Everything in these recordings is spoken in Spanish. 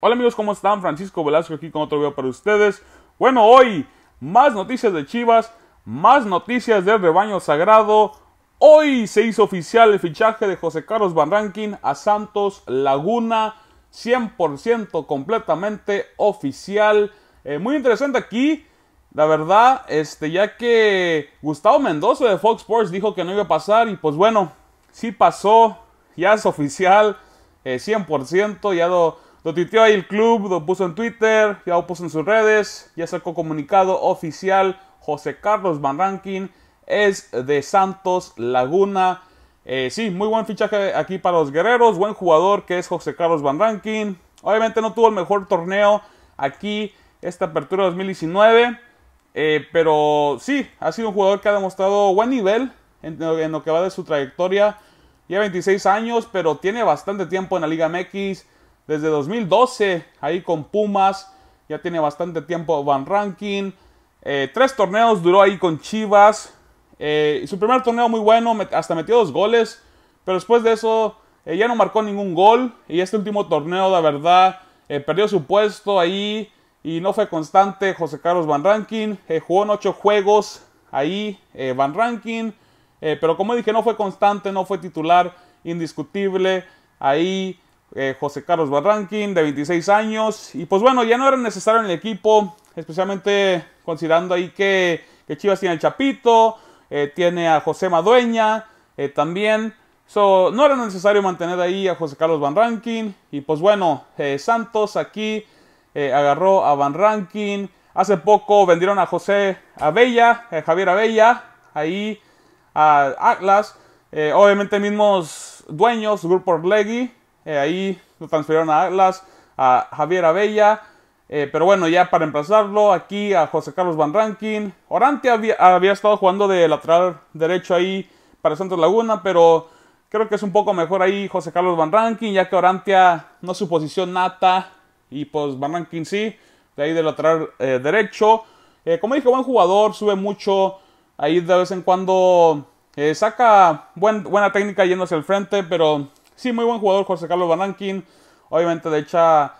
Hola amigos, ¿cómo están? Francisco Velasco aquí con otro video para ustedes. Bueno, hoy más noticias de Chivas, más noticias del rebaño sagrado. Hoy se hizo oficial el fichaje de José Carlos Van Rankin a Santos Laguna, 100% completamente oficial. Eh, muy interesante aquí, la verdad, este, ya que Gustavo Mendoza de Fox Sports dijo que no iba a pasar y pues bueno, sí pasó, ya es oficial, 100%, eh, ya lo lo ahí el club, lo puso en Twitter, ya lo puso en sus redes, ya sacó comunicado oficial. José Carlos Van Rankin es de Santos Laguna. Eh, sí, muy buen fichaje aquí para los guerreros. Buen jugador que es José Carlos Van Rankin. Obviamente no tuvo el mejor torneo aquí esta apertura 2019. Eh, pero sí, ha sido un jugador que ha demostrado buen nivel en, lo que va de su trayectoria. lleva 26 años, pero tiene bastante tiempo en la Liga MX desde 2012, ahí con Pumas, ya tiene bastante tiempo Van Ranking. Eh, tres torneos duró ahí con Chivas. Eh, su primer torneo muy bueno, hasta metió dos goles, pero después de eso eh, ya no marcó ningún gol. Y este último torneo, la verdad, perdió su puesto ahí y no fue constante. José Carlos Van Rankin jugó en ocho juegos ahí, Van Rankin, pero como dije, no fue constante, no fue titular indiscutible ahí. Eh, José Carlos rankin de 26 años. Y pues bueno, ya no era necesario en el equipo, especialmente considerando ahí que, Chivas tiene el Chapito, eh, tiene a José Madueña eh, también. no era necesario mantener ahí a José Carlos Van Rankin. Y pues bueno, Santos aquí agarró a Van Rankin. Hace poco vendieron a José Abella, Javier Abella, ahí a Atlas. obviamente mismos dueños, Grupo Orlegui, eh, ahí lo transfirieron a Atlas, a Javier Abella. Eh, pero bueno, ya para emplazarlo. aquí a José Carlos Van Rankin. Orante había, estado jugando de lateral derecho ahí para Santos Laguna, pero creo que es un poco mejor ahí José Carlos Van Rankin, ya que Orantia no es su posición nata y pues Van Rankin sí, de ahí de lateral eh, derecho. como dije, buen jugador, sube mucho, ahí de vez en cuando saca buena técnica yendo hacia el frente, pero Sí, muy buen jugador José Carlos Barranquín, Obviamente le echa,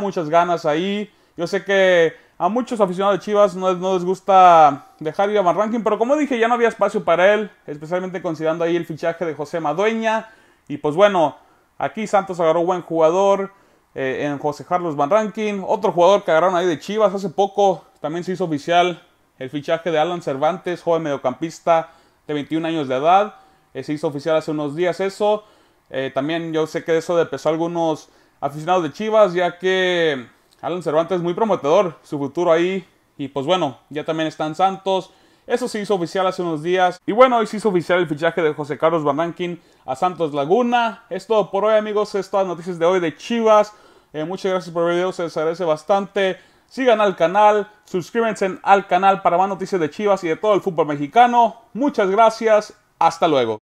muchas ganas ahí. Yo sé que a muchos aficionados de Chivas no, les gusta dejar ir a Barranquín, pero como dije, ya no había espacio para él, especialmente considerando ahí el fichaje de José Madueña. Y pues bueno, aquí Santos agarró un buen jugador eh, en José Carlos Barranquín, Otro jugador que agarraron ahí de Chivas hace poco, también se hizo oficial el fichaje de Alan Cervantes, joven mediocampista de 21 años de edad. Eh, se hizo oficial hace unos días eso. Eh, también yo sé que eso peso a algunos aficionados de Chivas, ya que Alan Cervantes es muy prometedor, su futuro ahí. Y pues bueno, ya también están Santos. Eso se hizo oficial hace unos días. Y bueno, hoy se hizo oficial el fichaje de José Carlos Barranquín a Santos Laguna. Es todo por hoy, amigos. Es todas las noticias de hoy de Chivas. Eh, muchas gracias por el video, se les agradece bastante. Sigan al canal, suscríbanse al canal para más noticias de Chivas y de todo el fútbol mexicano. Muchas gracias, hasta luego.